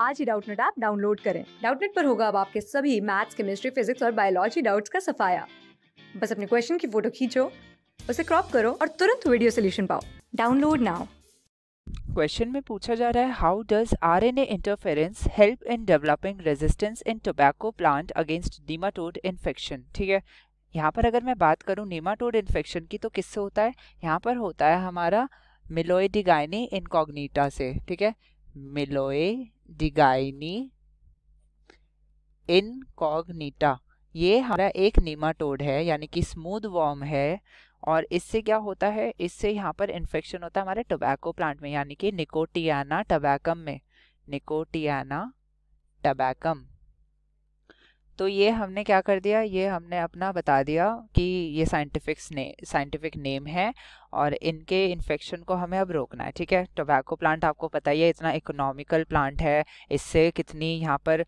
आज ही Doubtnut app download करें डाउटनेट पर होगा अब आपके सभी मैथ्स केमिस्ट्री फिजिक्स और बायोलॉजी डाउट्स का सफाया बस अपने क्वेश्चन की फोटो खींचो उसे क्रॉप करो और तुरंत वीडियो सोल्यूशन पाओ डाउनलोड नाउ क्वेश्चन में पूछा जा रहा है how does R N A interference help in developing resistance in tobacco plant against nematode infection ठीक है यहाँ पर अगर मैं बात करूँ नेमाटोड इन्फेक्शन की तो किससे होता है यहाँ पर होता है हमारा मिलोएडिगाइनी इनकॉग्नीटा से ठीक है मिलोए डिगाइनी इनकॉग्निटा ये हमारा एक नीमाटोड है यानी कि स्मूथ वॉर्म है और इससे क्या होता है इससे यहाँ पर इन्फेक्शन होता है हमारे टोबैको प्लांट में यानी कि निकोटियाना टबैकम में निकोटियाना टबैकम तो ये हमने क्या कर दिया ये हमने अपना बता दिया कि ये साइंटिफिक ने साइंटिफिक नेम है और इनके इन्फेक्शन को हमें अब रोकना है ठीक है टोबैको प्लांट आपको पता ही है इतना इकोनॉमिकल प्लांट है इससे कितनी यहाँ पर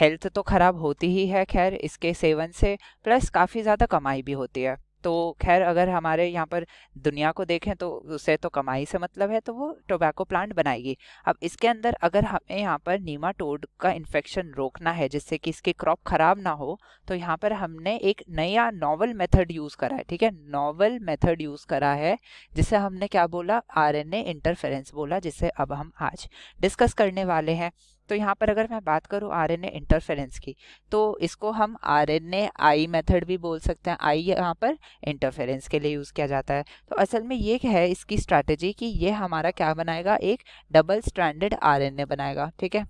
हेल्थ तो ख़राब होती ही है खैर इसके सेवन से प्लस काफ़ी ज़्यादा कमाई भी होती है तो खैर अगर हमारे यहाँ पर दुनिया को देखें तो उसे तो कमाई से मतलब है तो वो टोबैको प्लांट बनाएगी अब इसके अंदर अगर हमें यहाँ पर नीमा टोड का इन्फेक्शन रोकना है जिससे कि इसकी क्रॉप ख़राब ना हो तो यहाँ पर हमने एक नया नॉवल मेथड यूज़ करा है ठीक है नॉवल मेथड यूज़ करा है जिसे हमने क्या बोला आर एन इंटरफेरेंस बोला जिसे अब हम आज डिस्कस करने वाले हैं तो यहाँ पर अगर मैं बात करूँ आर एन इंटरफेरेंस की तो इसको हम आर एन आई मेथड भी बोल सकते हैं आई यहाँ पर इंटरफेरेंस के लिए यूज़ किया जाता है तो असल में ये है इसकी स्ट्रैटेजी कि ये हमारा क्या बनाएगा एक डबल स्टैंडर्ड आर बनाएगा ठीक है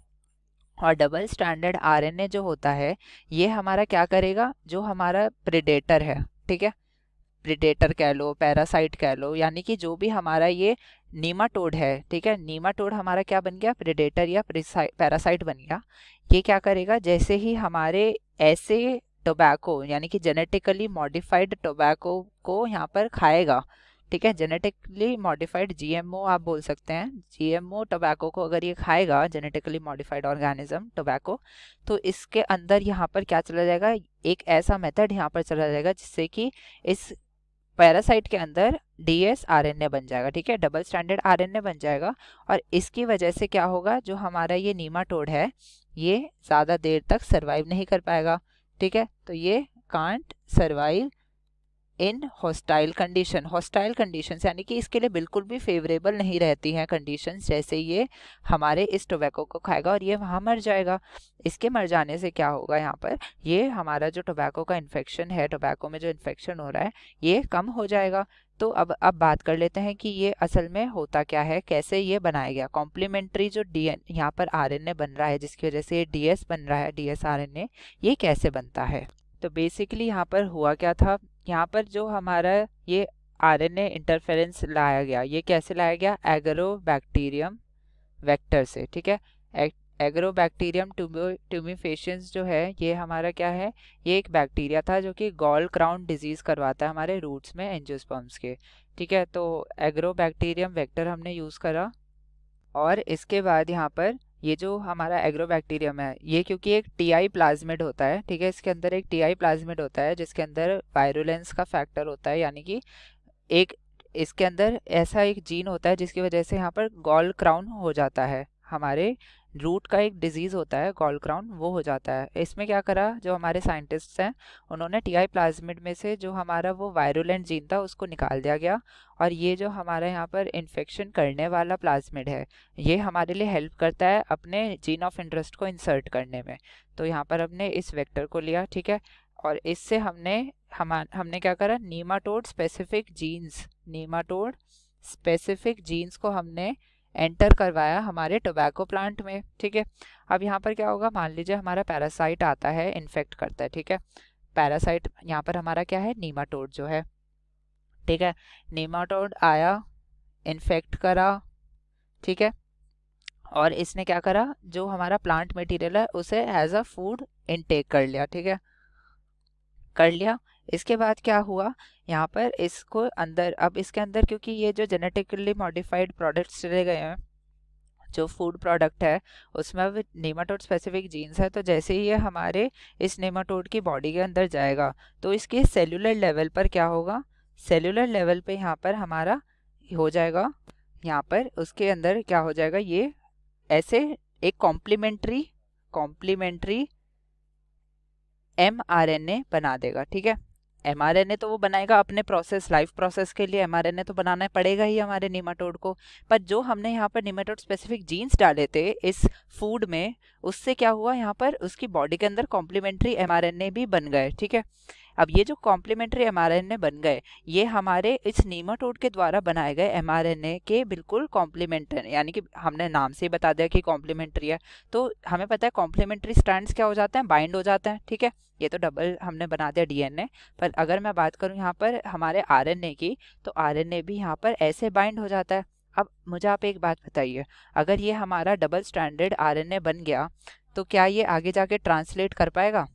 और डबल स्टैंडर्ड आरएनए जो होता है ये हमारा क्या करेगा जो हमारा प्रिडेटर है ठीक है प्रिडेटर कह लो पैरासाइट कह लो यानी कि जो भी हमारा ये नीमाटोड है ठीक है नीमाटोड हमारा क्या बन गया प्रिडेटर या पैरासाइट बन गया ये क्या करेगा जैसे ही हमारे ऐसे टोबैको यानी कि जेनेटिकली मॉडिफाइड टोबैको को यहाँ पर खाएगा ठीक है जेनेटिकली मॉडिफाइड जीएमओ आप बोल सकते हैं जीएमओ टोबैको को अगर ये खाएगा जेनेटिकली मॉडिफाइड ऑर्गेनिज्म टोबैको तो इसके अंदर यहाँ पर क्या चला जाएगा एक ऐसा मेथड यहाँ पर चला जाएगा जिससे कि इस पैरासाइट के अंदर D S R N A बन जाएगा ठीक है double stranded R N A बन जाएगा और इसकी वजह से क्या होगा जो हमारा ये नीमाटोड है ये ज़्यादा देर तक सर्वाइव नहीं कर पाएगा ठीक है तो ये can't survive in hostile condition hostile condition यानी कि इसके लिए बिल्कुल भी फेवरेबल नहीं रहती हैं कंडीशन जैसे ये हमारे इस टोबैको को खाएगा और ये वहाँ मर जाएगा इसके मर जाने से क्या होगा यहाँ पर ये हमारा जो टोबैको का इन्फेक्शन है टोबैको में जो इन्फेक्शन हो रहा है ये कम हो जाएगा तो अब अब बात कर लेते हैं कि ये असल में होता क्या है कैसे ये बनाया गया कॉम्प्लीमेंट्री जो डी एन यहाँ पर आर एन ए बन रहा है जिसकी वजह से ये डी एस बन रहा है D S R N A ये कैसे बनता है तो बेसिकली यहाँ पर हुआ क्या था यहाँ पर जो हमारा ये आरएनए इंटरफेरेंस लाया गया ये कैसे लाया गया एग्रो बैक्टीरियम वैक्टर से ठीक है एग्रो बैक्टीरियम ट्यूमिफेशंस जो है ये हमारा क्या है ये एक बैक्टीरिया था जो कि गॉल क्राउन डिजीज़ करवाता है हमारे रूट्स में एंजियोस्पर्म्स के ठीक है तो एग्रो बैक्टीरियम वैक्टर हमने यूज़ करा और इसके बाद यहाँ पर ये जो हमारा एग्रोबैक्टीरियम है ये क्योंकि एक टीआई प्लाज्मिड होता है ठीक है इसके अंदर एक टीआई प्लाज्मिड होता है जिसके अंदर वायरुलेंस का फैक्टर होता है यानी कि एक इसके अंदर ऐसा एक जीन होता है जिसकी वजह से यहाँ पर गॉल क्राउन हो जाता है हमारे रूट का एक डिजीज़ होता है गॉल क्राउन वो हो जाता है इसमें क्या करा जो हमारे साइंटिस्ट हैं उन्होंने टी आई प्लाज्मिड में से जो हमारा वो वायरुलेंट जीन था उसको निकाल दिया गया और ये जो हमारा यहाँ पर इन्फेक्शन करने वाला प्लाज्मिड है ये हमारे लिए हेल्प करता है अपने जीन ऑफ इंटरेस्ट को इंसर्ट करने में तो यहाँ पर हमने इस वेक्टर को लिया ठीक है और इससे हमने हम हमने क्या करा nematode specific genes nematode specific genes को हमने एंटर करवाया हमारे टोबैको प्लांट में ठीक है अब यहाँ पर क्या होगा मान लीजिए हमारा पैरासाइट आता है इन्फेक्ट करता है ठीक है पैरासाइट यहाँ पर हमारा क्या है नीमाटोड जो है ठीक है नीमाटोड आया इन्फेक्ट करा ठीक है और इसने क्या करा जो हमारा प्लांट मटेरियल है उसे एज अ फूड इनटेक कर लिया ठीक है कर लिया इसके बाद क्या हुआ यहाँ पर इसको अंदर अब इसके अंदर क्योंकि ये जो जेनेटिकली मॉडिफाइड प्रोडक्ट्स चले गए हैं जो फूड प्रोडक्ट है उसमें अब नेमाटोड स्पेसिफिक जीन्स है तो जैसे ही ये हमारे इस नेमाटोड की बॉडी के अंदर जाएगा तो इसके सेलुलर लेवल पर क्या होगा सेलुलर लेवल पे यहाँ पर हमारा हो जाएगा यहाँ पर उसके अंदर क्या हो जाएगा ये ऐसे एक कॉम्प्लीमेंट्री कॉम्प्लीमेंट्री एम बना देगा ठीक है एम आर तो वो बनाएगा अपने प्रोसेस लाइफ प्रोसेस के लिए एम आर तो बनाना पड़ेगा ही हमारे निमाटोड को पर जो हमने यहाँ पर निमाटोड स्पेसिफिक जीन्स डाले थे इस फूड में उससे क्या हुआ यहाँ पर उसकी बॉडी के अंदर कॉम्प्लीमेंट्री एम भी बन गए ठीक है अब ये जो कॉम्प्लीमेंट्री एम बन गए ये हमारे इस नीमाटोड के द्वारा बनाए गए एम के बिल्कुल कॉम्प्लीमेंट यानी कि हमने नाम से ही बता दिया कि कॉम्प्लीमेंट्री है तो हमें पता है कॉम्प्लीमेंट्री स्टैंड क्या हो जाते हैं बाइंड हो जाते हैं ठीक है ये तो डबल हमने बना दिया डीएनए पर अगर मैं बात करूँ यहाँ पर हमारे ए की तो ए भी यहाँ पर ऐसे बाइंड हो जाता है अब मुझे आप एक बात बताइए अगर ये हमारा डबल स्टैंडर्ड आरएनए बन गया तो क्या ये आगे जाके ट्रांसलेट कर पाएगा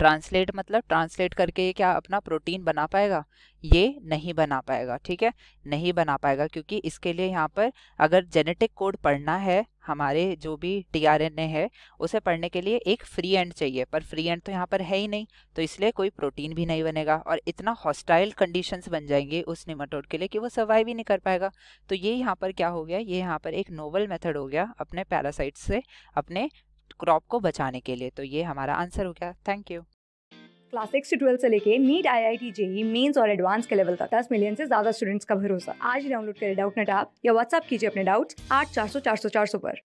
ट्रांसलेट मतलब ट्रांसलेट करके ये क्या अपना प्रोटीन बना पाएगा ये नहीं बना पाएगा ठीक है नहीं बना पाएगा क्योंकि इसके लिए यहाँ पर अगर जेनेटिक कोड पढ़ना है हमारे जो भी टी आर एन ए है उसे पढ़ने के लिए एक फ्री एंड चाहिए पर फ्री एंड तो यहाँ पर है ही नहीं तो इसलिए कोई प्रोटीन भी नहीं बनेगा और इतना हॉस्टाइल कंडीशंस बन जाएंगे उस निमाटोड के लिए कि वो सर्वाइव ही नहीं कर पाएगा तो ये यहाँ पर क्या हो गया ये यहाँ पर एक नोवल मेथड हो गया अपने पैरासाइट से अपने क्रॉप को बचाने के लिए तो ये हमारा आंसर हो गया थैंक यू क्लास सिक्स से ट्वेल्व से लेके NEET I I T JEE mains और एडवांस के लेवल तक दस मिलियन से ज्यादा स्टूडेंट्स का भरोसा आज डाउनलोड करें डाउट नेट आप या व्हाट्सअप कीजिए अपने डाउट आठ चार सौ चार सौ चार सौ पर